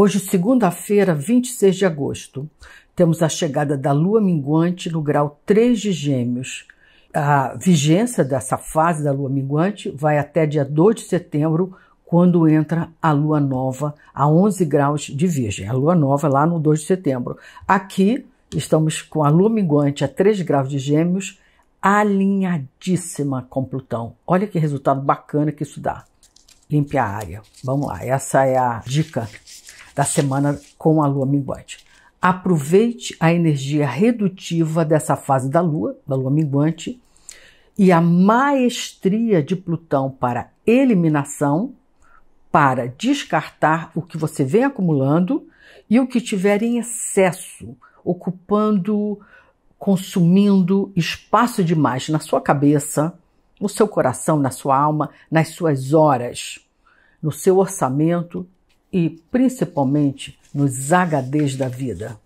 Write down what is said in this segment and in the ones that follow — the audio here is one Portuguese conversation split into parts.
Hoje, segunda-feira, 26 de agosto, temos a chegada da lua minguante no grau 3 de Gêmeos. A vigência dessa fase da lua minguante vai até dia 2 de setembro, quando entra a lua nova a 11 graus de Virgem. A lua nova lá no 2 de setembro. Aqui estamos com a lua minguante a 3 graus de Gêmeos, alinhadíssima com Plutão. Olha que resultado bacana que isso dá. Limpe a área. Vamos lá, essa é a dica da semana com a lua minguante. Aproveite a energia redutiva dessa fase da lua, da lua minguante, e a maestria de Plutão para eliminação, para descartar o que você vem acumulando e o que tiver em excesso, ocupando, consumindo espaço demais na sua cabeça, no seu coração, na sua alma, nas suas horas, no seu orçamento, e principalmente nos HDs da vida.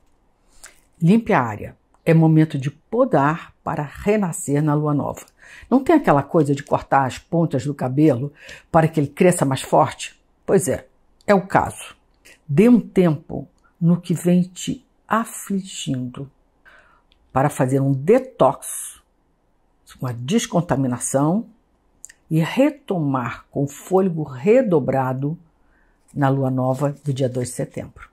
Limpe a área. É momento de podar para renascer na lua nova. Não tem aquela coisa de cortar as pontas do cabelo para que ele cresça mais forte? Pois é, é o caso. Dê um tempo no que vem te afligindo para fazer um detox, uma descontaminação e retomar com fôlego redobrado na lua nova do dia 2 de setembro.